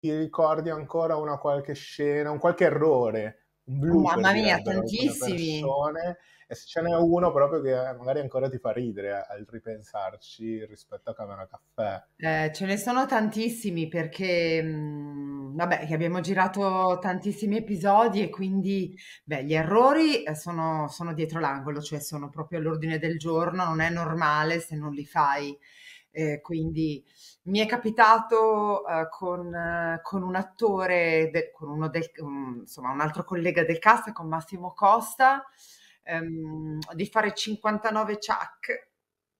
ti ricordi ancora una qualche scena, un qualche errore, un blooper. Mamma mia, tantissimi. Persone, e se ce n'è uno proprio che eh, magari ancora ti fa ridere al ripensarci rispetto a Camera Caffè. Eh, ce ne sono tantissimi perché, mh, mm, vabbè, abbiamo girato tantissimi episodi e quindi, beh, gli errori eh, sono, sono dietro l'angolo, cioè sono proprio all'ordine del giorno, non è normale se non li fai. Eh, quindi mi è capitato uh, con, uh, con, un attore, de- con uno del, um, insomma, un altro collega del cast, con Massimo Costa, um, di fare 59 ciak.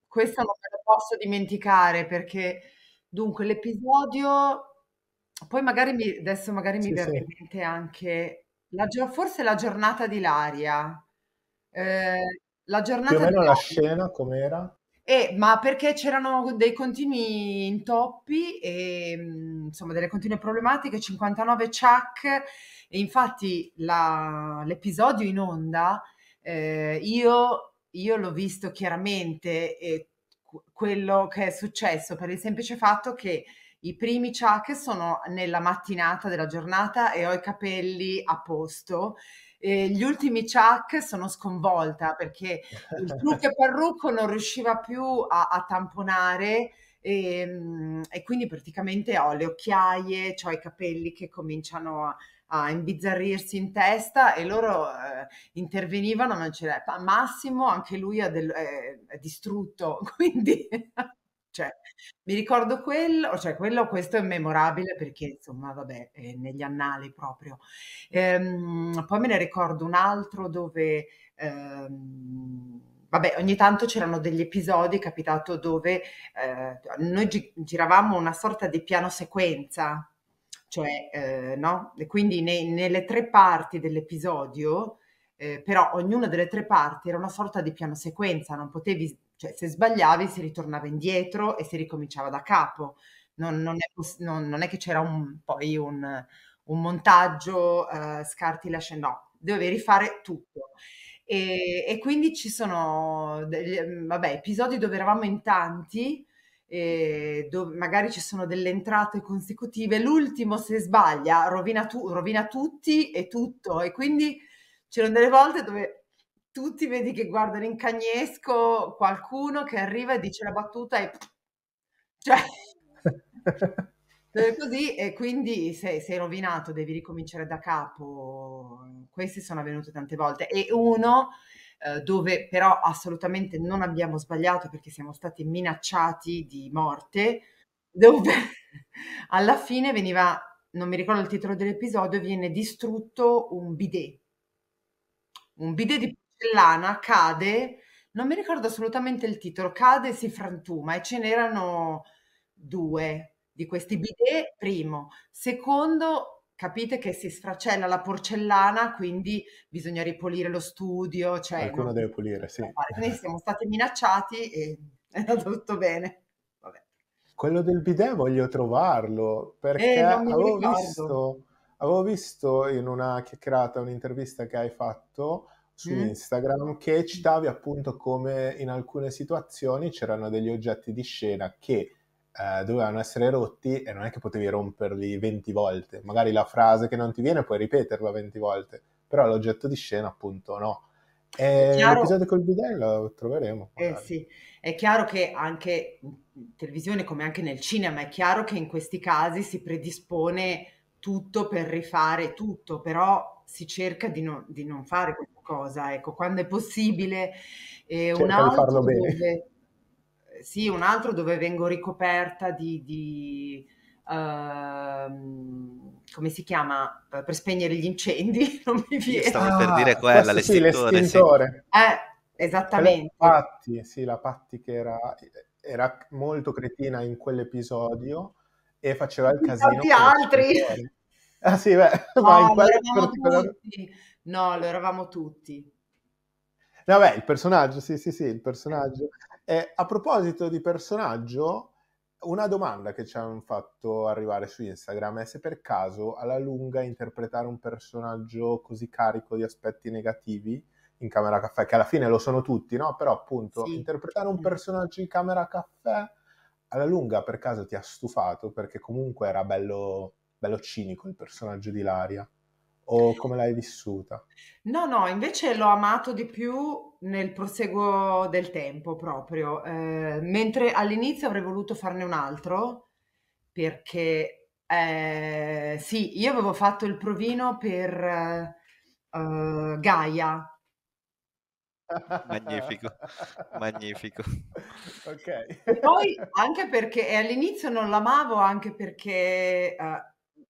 Questo non me lo posso dimenticare perché, dunque, l'episodio, poi magari mi, adesso magari mi sì, verrà in sì. mente anche, la, forse la giornata di Laria. Eh, la giornata più o meno la scena com'era? E, ma perché c'erano dei continui intoppi e ehm, insomma delle continue problematiche, 59 ciak e infatti la, l'episodio in onda eh, io, io, l'ho visto chiaramente eh, quello che è successo per il semplice fatto che i primi ciak sono nella mattinata della giornata e ho i capelli a posto eh, gli ultimi Chuck sono sconvolta perché il trucco parrucco non riusciva più a, a tamponare e, ehm, e, quindi praticamente ho le occhiaie, ho i capelli che cominciano a, a imbizzarrirsi in testa e loro eh, intervenivano, non c'era. Massimo, anche lui è, del, è, eh, è distrutto, quindi... Cioè, mi ricordo quello, cioè quello, questo è memorabile perché insomma, vabbè, è negli annali proprio. Ehm, poi me ne ricordo un altro dove, ehm, vabbè, ogni tanto c'erano degli episodi, è capitato dove eh, noi gi- giravamo una sorta di piano sequenza, cioè, eh, no? E quindi ne- nelle tre parti dell'episodio, eh, però ognuna delle tre parti era una sorta di piano sequenza, non potevi cioè se sbagliavi si ritornava indietro e si ricominciava da capo. Non, non, è, poss- non- non è che c'era un- poi un, un montaggio, eh, scarti lascia, no, dovevi rifare tutto. E, e quindi ci sono degli, mm, vabbè, episodi dove eravamo in tanti, eh, dove magari ci sono delle entrate consecutive, l'ultimo se sbaglia rovina, tu- rovina tutti e tutto e quindi c'erano delle volte dove tutti vedi che guardano in cagnesco qualcuno che arriva e dice la battuta e cioè, cioè così e quindi sei, sei rovinato, devi ricominciare da capo. Queste sono avvenute tante volte e uno eh, dove però assolutamente non abbiamo sbagliato perché siamo stati minacciati di morte, dove alla fine veniva, non mi ricordo il titolo dell'episodio, viene distrutto un bidet. Un bidet di porcellana cade, non mi ricordo assolutamente il titolo, cade e si frantuma e ce n'erano due di questi bidet, primo. Secondo, capite che si sfracella la porcellana, quindi bisogna ripulire lo studio. Cioè, Qualcuno non... deve pulire, sì. Quindi siamo stati minacciati e è andato tutto bene. Vabbè. Quello del bidet voglio trovarlo, perché eh, avevo, visto, avevo visto in una chiacchierata, un'intervista che hai fatto su mm. Instagram che citavi appunto come in alcune situazioni c'erano degli oggetti di scena che eh, dovevano essere rotti e non è che potevi romperli 20 volte, magari la frase che non ti viene puoi ripeterla 20 volte, però l'oggetto di scena appunto no. E eh, chiaro... l'episodio col bidello lo troveremo. Eh sì, è chiaro che anche in televisione come anche nel cinema è chiaro che in questi casi si predispone tutto per rifare tutto, però si cerca di, no, di non fare questo cosa, ecco, quando è possibile. Eh, un altro dove, sì, un altro dove vengo ricoperta di, di uh, come si chiama? Per spegnere gli incendi, non mi viene. Stavo ah, per dire quella, l'estintore. Sì, l'estintore. Sì. Eh, esattamente. La Patti, sì, la Patti che era, era molto cretina in quell'episodio e faceva il casino. Tanti altri! Ah sì, beh, no, ma in quale particolare... Tutti. No, lo eravamo tutti. Vabbè, il personaggio, sì, sì, sì, il personaggio. Eh, a proposito di personaggio, una domanda che ci hanno fatto arrivare su Instagram è se per caso alla lunga interpretare un personaggio così carico di aspetti negativi in Camera Caffè, che alla fine lo sono tutti, no? Però appunto sì. interpretare un personaggio in Camera Caffè alla lunga per caso ti ha stufato perché comunque era bello, bello cinico il personaggio di Laria o come l'hai vissuta? No, no, invece l'ho amato di più nel proseguo del tempo proprio, eh, mentre all'inizio avrei voluto farne un altro perché eh, sì, io avevo fatto il provino per eh, Gaia. Magnifico, magnifico. Ok. E poi anche perché all'inizio non l'amavo, anche perché eh,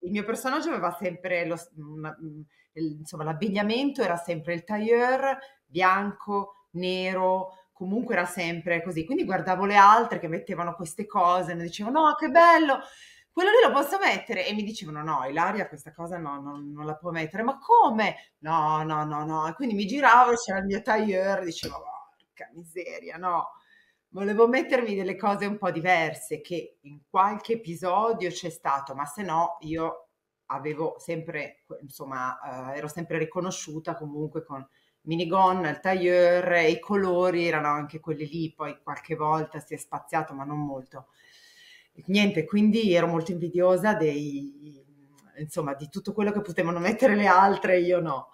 il mio personaggio aveva sempre lo, una, mm, insomma, l'abbigliamento era sempre il tailleur bianco, nero, comunque era sempre così. Quindi guardavo le altre che mettevano queste cose e mi dicevano no, che bello, quello lì lo posso mettere? E mi dicevano no, Ilaria questa cosa no, no non la può mettere. Ma come? No, no, no, no. E quindi mi giravo, c'era il mio tailleur, dicevo porca miseria, no volevo mettermi delle cose un po' diverse che in qualche episodio c'è stato, ma se no io avevo sempre, insomma, eh, ero sempre riconosciuta comunque con minigonna, il tailleur, i colori erano anche quelli lì, poi qualche volta si è spaziato, ma non molto. Niente, quindi ero molto invidiosa dei, insomma, di tutto quello che potevano mettere le altre, io no.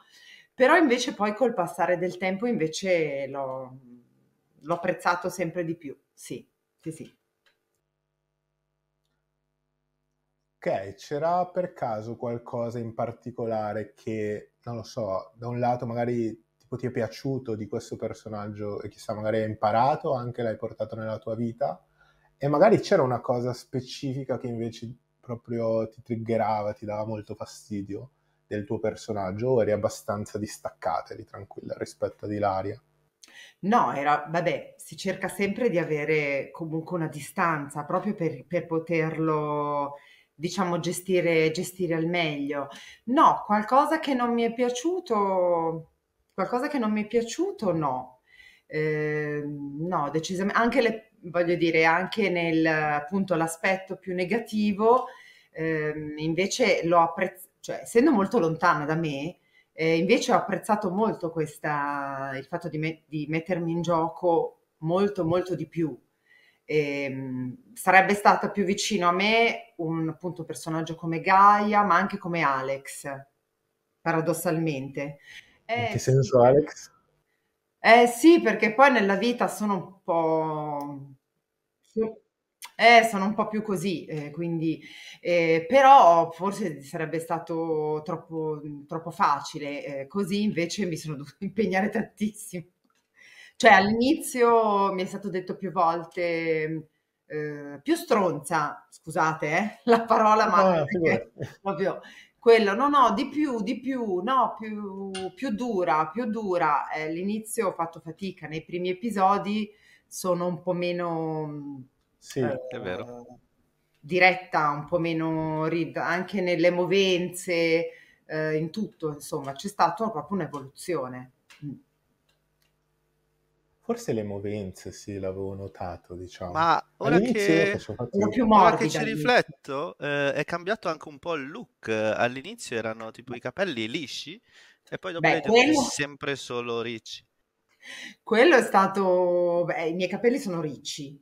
Però invece poi col passare del tempo invece l'ho, l'ho apprezzato sempre di più, sì, sì, sì. Ok, c'era per caso qualcosa in particolare che, non lo so, da un lato magari tipo ti è piaciuto di questo personaggio e chissà magari hai imparato, anche l'hai portato nella tua vita, e magari c'era una cosa specifica che invece proprio ti triggerava, ti dava molto fastidio del tuo personaggio o eri abbastanza distaccata, e tranquilla rispetto ad Ilaria? No, era, vabbè, si cerca sempre di avere comunque una distanza proprio per, per poterlo, diciamo, gestire, gestire al meglio. No, qualcosa che non mi è piaciuto, qualcosa che non mi è piaciuto, no. Eh, no, decisamente, anche le, voglio dire, anche nel appunto l'aspetto più negativo, ehm, invece l'ho apprezzato, cioè essendo molto lontana da me, eh, invece ho apprezzato molto questa, il fatto di, me, di, mettermi in gioco molto, molto di più. Eh, sarebbe stato più vicino a me un appunto, personaggio come Gaia, ma anche come Alex, paradossalmente. Eh, in che senso, sì. Alex? Eh sì, perché poi nella vita sono un po'. Eh, sono un po' più così, eh, quindi, eh, però forse sarebbe stato troppo, troppo facile, eh, così invece mi sono dovuta impegnare tantissimo. Cioè all'inizio mi è stato detto più volte, eh, più stronza, scusate eh, la parola, ma no, proprio quello, no, no, di più, di più, no, più, più dura, più dura. all'inizio ho fatto fatica, nei primi episodi sono un po' meno sì, eh, è vero. diretta, un po' meno rid- anche nelle movenze, eh, in tutto, insomma, c'è stata proprio un'evoluzione. Mm. Forse le movenze sì, l'avevo notato, diciamo. Ma ora che, più ora che ci rifletto, eh, è cambiato anche un po' il look. All'inizio erano tipo i capelli lisci e poi dopo Beh, quello... sempre solo ricci. Quello è stato... Beh, i miei capelli sono ricci,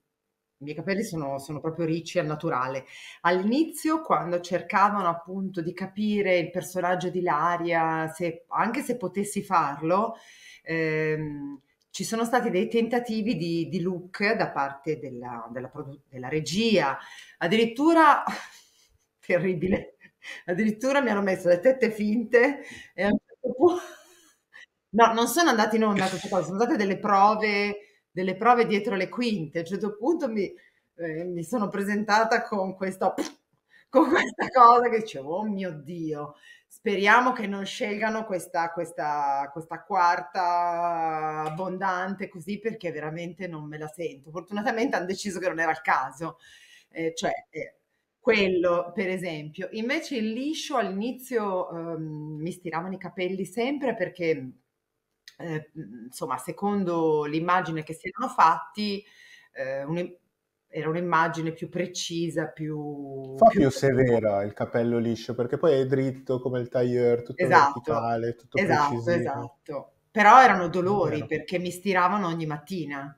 i miei capelli sono, sono proprio ricci al naturale. All'inizio, quando cercavano appunto di capire il personaggio di Laria, se, anche se potessi farlo, ehm, ci sono stati dei tentativi di, di look da parte della, della, della regia, addirittura terribile, addirittura mi hanno messo le tette finte e a un certo punto... No, non sono andate in onda queste cose, sono state delle prove delle prove dietro le quinte. A un certo punto mi, eh, mi sono presentata con questo con questa cosa che dicevo, oh mio Dio, speriamo che non scelgano questa, questa, questa quarta abbondante così perché veramente non me la sento. Fortunatamente hanno deciso che non era il caso. Eh, cioè, eh, quello per esempio. Invece il liscio all'inizio ehm, mi stiravano i capelli sempre perché eh, mhmm, insomma, secondo l'immagine che si erano fatti, eh, un, era un'immagine più precisa, più... Fa più, più severa il capello liscio, perché poi è dritto come il tailleur, tutto esatto, verticale, tutto esatto, precisino. Esatto, Però erano dolori, perché mi stiravano ogni mattina.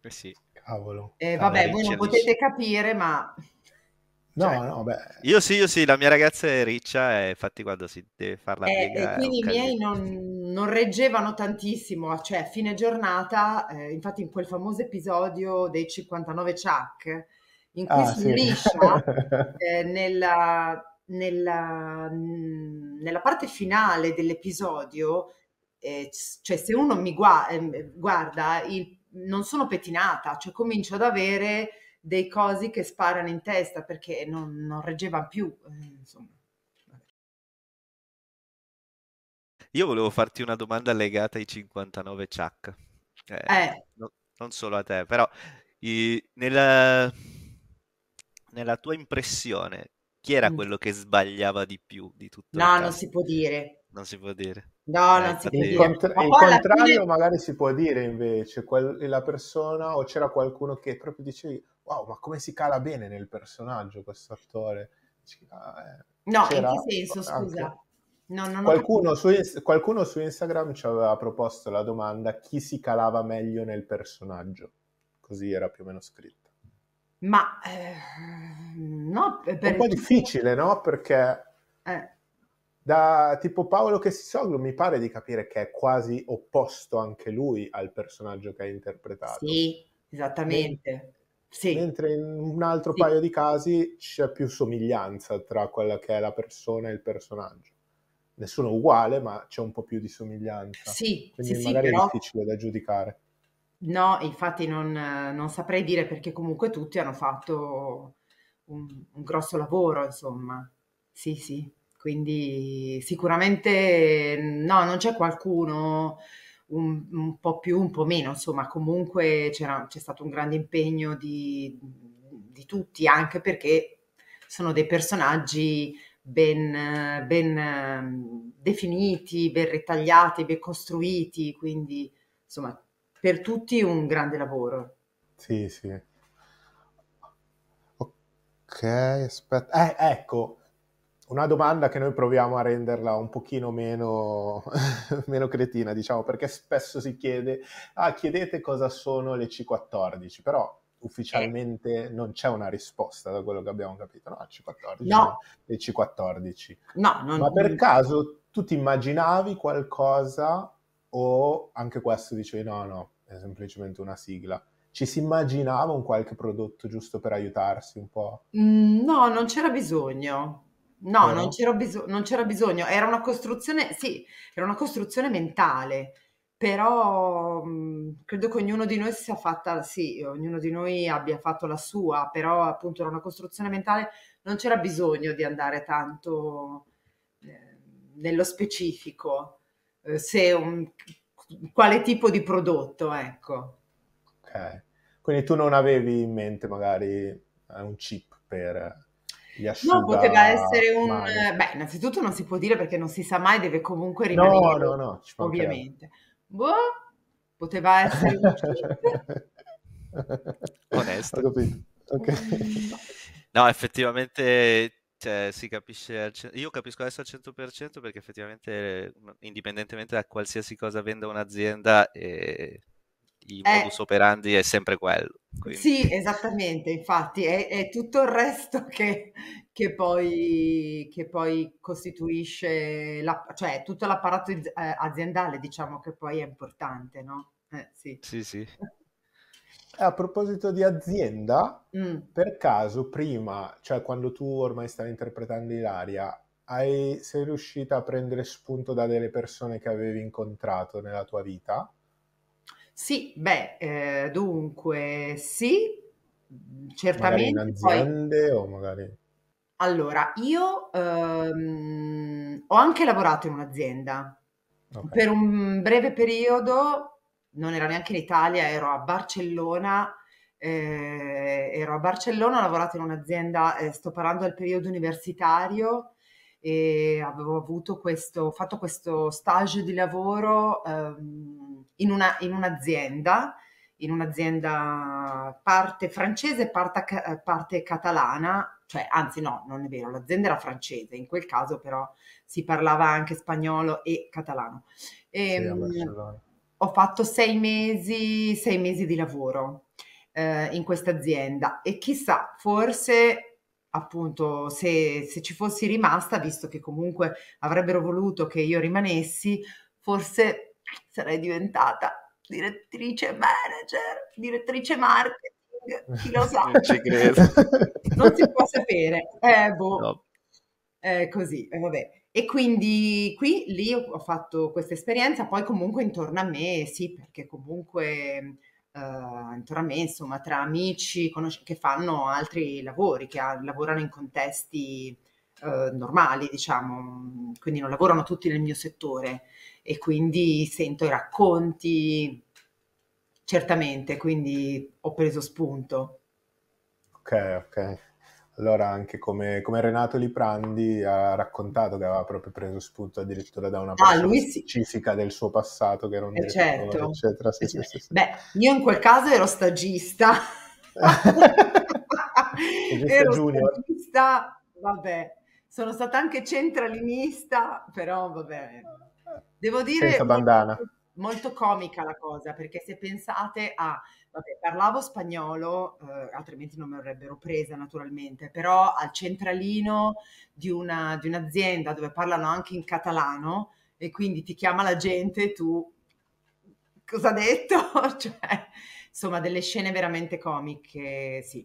Eh sì. Cavolo. Eh, vabbè, voi non potete capire, ma... No, cioè, no, beh. Io sì, io sì, la mia ragazza è riccia e infatti quando si deve fare la eh, piega... Eh, quindi i miei non non reggevano tantissimo, cioè a fine giornata, eh, infatti in quel famoso episodio dei 59 Chuck, in cui ah, si sì. liscia eh, nella, nella, mm, nella, parte finale dell'episodio, eh, cioè se uno mi gua- ehm, guarda, il, non sono pettinata, cioè comincio ad avere dei cosi che sparano in testa perché non, non reggeva più, eh, insomma. Io volevo farti una domanda legata ai 59 Chuck. Eh, eh. No, non solo a te, però i, nella, nella, tua impressione, chi era mm. quello che sbagliava di più di tutto? No, non si può dire. Non si può dire. No, eh, non si può dire. Contra- Ma il contrario fine... magari si può dire invece, quel, la persona o c'era qualcuno che proprio dicevi wow, ma come si cala bene nel personaggio questo attore? Cioè, no, in che senso, scusa? Anche... No, no, no, qualcuno, su, qualcuno, su, Instagram ci aveva proposto la domanda chi si calava meglio nel personaggio, così era più o meno scritto. Ma eh, no, per... è un po' difficile, no? Perché eh. da tipo Paolo che si Chesisoglu mi pare di capire che è quasi opposto anche lui al personaggio che ha interpretato. Sì, esattamente. Sì. Mentre in un altro sì. paio di casi c'è più somiglianza tra quella che è la persona e il personaggio nessuno è uguale, ma c'è un po' più di somiglianza. Sì, quindi sì, magari sì, però... è difficile da giudicare. No, infatti non, non, saprei dire perché comunque tutti hanno fatto un, un grosso lavoro, insomma. Sì, sì, quindi sicuramente no, non c'è qualcuno un, un po' più, un po' meno, insomma, comunque c'è stato un grande impegno di, di tutti, anche perché sono dei personaggi ben, ben ehm, definiti, ben ritagliati, ben costruiti, quindi insomma per tutti un grande lavoro. Sì, sì. Ok, aspetta. Eh, ecco, una domanda che noi proviamo a renderla un pochino meno, meno, cretina, diciamo, perché spesso si chiede, ah, chiedete cosa sono le C14, però eh. ufficialmente non c'è una risposta da quello che abbiamo capito, no, al C14, no. del C14. No, non, Ma per non... caso tu ti immaginavi qualcosa o anche questo dicevi no, no, è semplicemente una sigla? Ci si immaginava un qualche prodotto giusto per aiutarsi un po'? Mm, no, non c'era bisogno. No, no? Non, c'era biso- non c'era bisogno. Era una costruzione, sì, era una costruzione mentale, però mm, credo che ognuno di noi sia fatta, sì, ognuno di noi abbia fatto la sua, però appunto era una costruzione mentale, non c'era bisogno di andare tanto eh, nello specifico, eh, se un, quale tipo di prodotto, ecco. Ok, quindi tu non avevi in mente magari eh, un chip per No, poteva essere un... Male. Beh, innanzitutto non si può dire perché non si sa mai, deve comunque rimanere. No, no, no. Ovviamente. Boh, poteva essere Onesto. Ho capito. Okay. No, effettivamente cioè, si capisce, io capisco adesso al 100% perché effettivamente eh, indipendentemente da qualsiasi cosa venda un'azienda, eh, il eh, modus operandi è sempre quello. Quindi. Sì, esattamente, infatti è, è tutto il resto che, che, poi, che poi, costituisce, la, cioè tutto l'apparato eh, aziendale diciamo che poi è importante, no? Eh, sì, sì. sì. A proposito di azienda, mm. per caso prima, cioè quando tu ormai stavi interpretando Ilaria, hai, sei riuscita a prendere spunto da delle persone che avevi incontrato nella tua vita? Sì, beh, ehm, dunque sì, mm, Magari in certamente poi o magari Allora, io, ehm, ho anche lavorato in un'azienda. Per un breve periodo, non era neanche in Italia, ero a Barcellona, ehm, ero a Barcellona, ho lavorato in un'azienda, ehm, sto parlando del periodo universitario e avevo avuto questo fatto questo stage di lavoro, ehm in, una, in un'azienda, in un'azienda parte francese, parte, eh, parte catalana, cioè anzi no, non è vero, l'azienda era francese, in quel caso però si parlava anche spagnolo e catalano. E, sì, ehm, ho fatto sei mesi, sei mesi di lavoro eh, in questa azienda e chissà, forse appunto se, se, ci fossi rimasta, visto che comunque avrebbero voluto che io rimanessi, forse sarei diventata direttrice manager, direttrice marketing, chi lo sa. non ci credo. non si può sapere. Eh, boh. No. Eh, così, eh, vabbè. E quindi qui, lì ho fatto questa esperienza, poi comunque intorno a me, sì, perché comunque... Uh, intorno a me, insomma, tra amici conosci- che fanno altri lavori, che ha- lavorano in contesti eh, normali, diciamo, quindi non lavorano tutti nel mio settore e quindi sento i racconti, certamente, quindi ho preso spunto. Ok, ok. Allora, anche come, come, Renato Liprandi ha raccontato che aveva proprio preso spunto addirittura da una persona ah, sì. specifica del suo passato, che era un eh certo. eccetera. Sì, sì, sì, Beh, io in quel caso ero stagista. stagista ero junior. stagista, vabbè, sono stata anche centralinista, però vabbè. Devo dire molto, molto, comica la cosa, perché se pensate a... Vabbè, parlavo spagnolo, eh, altrimenti non mi avrebbero presa naturalmente, però al centralino di, una, di un'azienda dove parlano anche in catalano e quindi ti chiama la gente e tu cosa ha detto? cioè, insomma, delle scene veramente comiche, sì.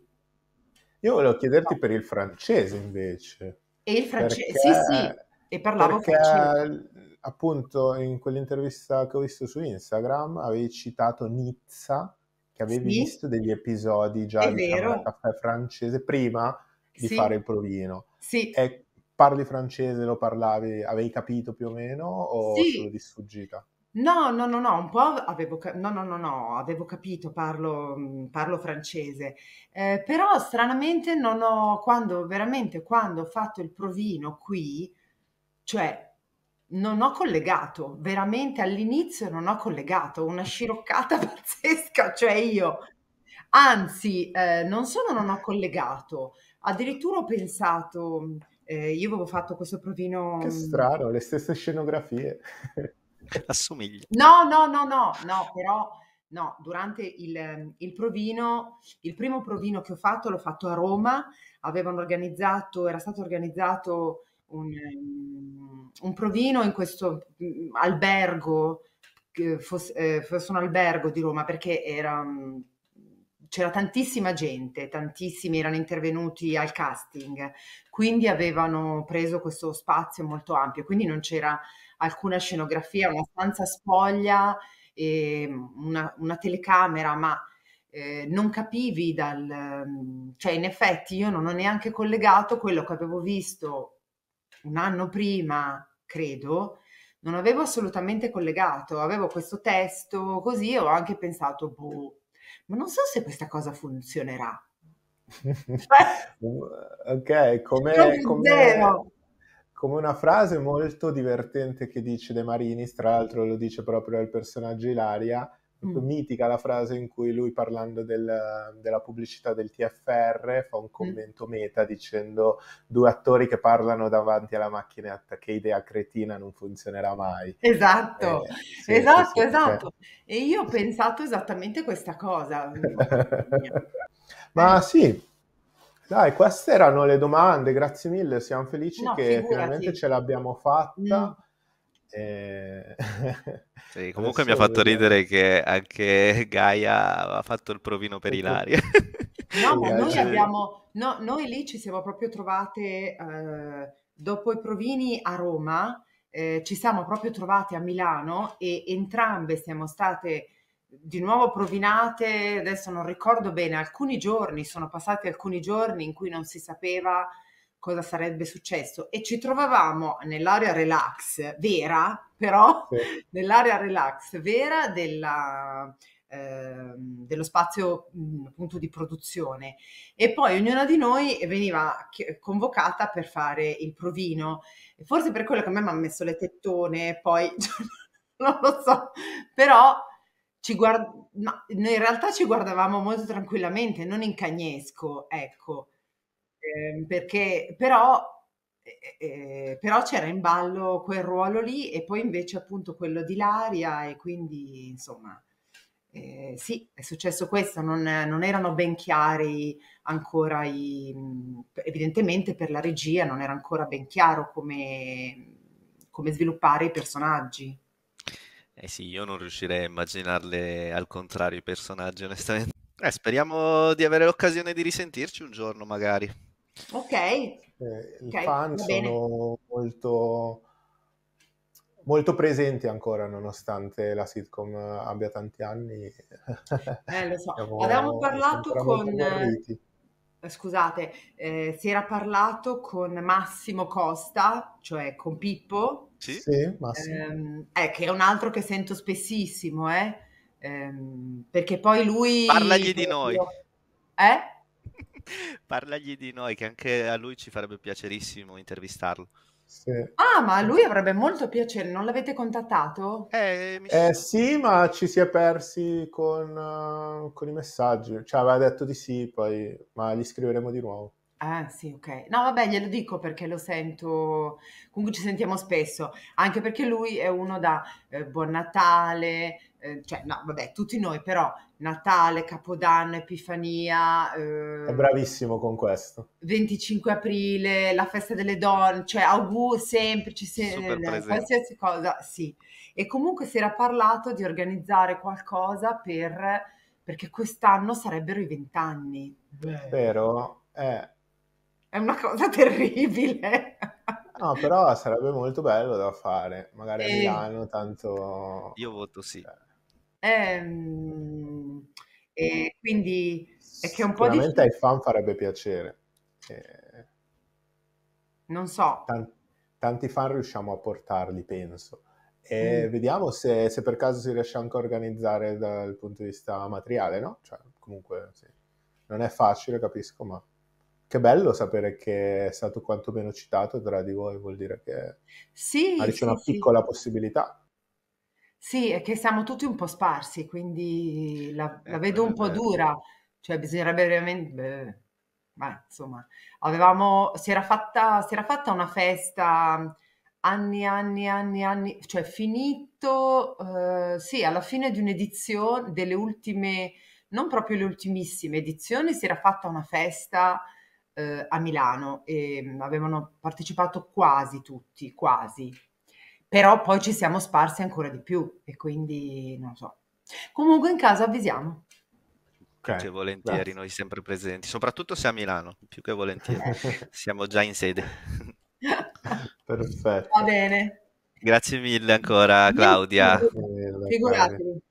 Io volevo chiederti per il francese invece. E il francese, sì, sì, e parlavo perché, francese. Appunto, in quell'intervista che ho visto su Instagram avevi citato Nizza, che avevi sì. visto degli episodi già È di diciamo, caffè francese prima di sì. fare il provino. Sì. E parli francese, lo parlavi, avevi capito più o meno o sì. solo di sfuggita? No, no, no, no, un po' avevo, ca- no, no, no, no, avevo capito, parlo, mhmm, parlo francese, eh, però stranamente non ho, quando veramente, quando ho fatto il provino qui, cioè non ho collegato, veramente all'inizio non ho collegato, una sciroccata pazzesca, cioè io, anzi, eh, non solo non ho collegato, addirittura ho pensato, eh, io avevo fatto questo provino... Che strano, le stesse scenografie. Assomiglia. No, no, no, no, no, però no, durante il, il provino, il primo provino che ho fatto l'ho fatto a Roma, avevano organizzato, era stato organizzato un, un provino in questo mm, albergo, fosse, eh, fosse un albergo di Roma perché era mm, c'era tantissima gente, tantissimi erano intervenuti al casting, quindi avevano preso questo spazio molto ampio, quindi non c'era alcuna scenografia, una stanza spoglia, ehm, una, una, telecamera, ma eh, non capivi dal... Mm, cioè in effetti io non ho neanche collegato quello che avevo visto un anno prima, credo, non avevo assolutamente collegato, avevo questo testo così, ho anche pensato, boh, ma non so se questa cosa funzionerà. Cioè, ok, come come una frase molto divertente che dice De Marinis, tra l'altro lo dice proprio il personaggio Ilaria, mm. mitica la frase in cui lui parlando del, della pubblicità del TFR fa un mm. commento mm. meta dicendo due attori che parlano davanti alla macchinetta, che idea cretina non funzionerà mai. Esatto, eh, sì, esatto, sì, esatto. Cioè... E io ho pensato esattamente questa cosa. Ma sì, dai, queste erano le domande, grazie mille, siamo felici no, che figurati. finalmente ce l'abbiamo fatta. Mm. E... Sì, comunque mi ha fatto vedere. ridere che anche Gaia ha fatto il provino per Ilaria. No, ma noi abbiamo, no, noi lì ci siamo proprio trovate eh, dopo i provini a Roma, eh, ci siamo proprio trovate a Milano e entrambe siamo state di nuovo provinate, adesso non ricordo bene, alcuni giorni, sono passati alcuni giorni in cui non si sapeva cosa sarebbe successo e ci trovavamo nell'area relax vera, però sì. nell'area relax vera della, eh, dello spazio mm, appunto di produzione e poi ognuna di noi veniva convocata per fare il provino, forse per quello che a me mi hanno messo le tettone, poi non lo so, però ci guard- no, noi in realtà ci guardavamo molto tranquillamente, non in cagnesco, ecco, eh, perché però, eh, eh, però c'era in ballo quel ruolo lì e poi invece appunto quello di Laria e quindi insomma... Eh, sì, è successo questo, non, non, erano ben chiari ancora i, evidentemente per la regia non era ancora ben chiaro come, come sviluppare i personaggi. Eh sì, io non riuscirei a immaginarle al contrario i personaggi, onestamente. Eh, speriamo di avere l'occasione di risentirci un giorno, magari. Ok. Eh, I fan sono molto, molto, presenti ancora, nonostante la sitcom abbia tanti anni. Eh, lo so. Siamo, Avevamo parlato con... Eh, scusate, eh, si era parlato con Massimo Costa, cioè con Pippo, sì, sì ehm, eh, che è un altro che sento spessissimo, eh? Ehm, perché poi lui... Parlagli di noi. Eh? Parlagli di noi, che anche a lui ci farebbe piacerissimo intervistarlo. Sì. Ah, ma lui avrebbe molto piacere, non l'avete contattato? Eh, mi... eh sì, ma ci si è persi con, uh, con, i messaggi, cioè aveva detto di sì, poi ma gli scriveremo di nuovo. Ah sì, ok. No vabbè, glielo dico perché lo sento, comunque ci sentiamo spesso, anche perché lui è uno da eh, Buon Natale, eh, cioè no, vabbè, tutti noi però Natale, Capodanno, Epifania, È eh, bravissimo con questo. 25 aprile, la festa delle donne, cioè auguri semplici, se, eh, qualsiasi cosa, sì. E comunque si era parlato di organizzare qualcosa per perché quest'anno sarebbero i vent'anni. Vero? Eh è una cosa terribile. No, però sarebbe molto bello da fare, magari a Milano, tanto... Io voto sì. Cioè. Ehm, e quindi è che è un po' di... Sicuramente ai fan farebbe piacere. Eh, non so. Tanti, tanti, fan riusciamo a portarli, penso. E mm. vediamo se, se, per caso si riesce anche a organizzare dal punto di vista materiale, no? Cioè, comunque sì. Non è facile, capisco, ma... Che bello sapere che è stato quantomeno citato tra di voi, vuol dire che sì, ha sì, una piccola possibilità. Sì, è che siamo tutti un po' sparsi, quindi la, la eh, vedo un po' dura, cioè bisognerebbe veramente... ma insomma, avevamo, si, era fatta, si era fatta una festa anni, anni, anni, anni, cioè finito, eh, sì, alla fine di un'edizione, delle ultime, non proprio le ultimissime edizioni, si era fatta una festa eh, a Milano e ehm, avevano partecipato quasi tutti, quasi. Però poi ci siamo sparsi ancora di più e quindi non so. Comunque in caso avvisiamo. Okay. Più che volentieri, Grazie. noi sempre presenti, soprattutto se a Milano, più che volentieri, siamo già in sede. Perfetto. Va bene. Grazie mille ancora Claudia. Figuratevi.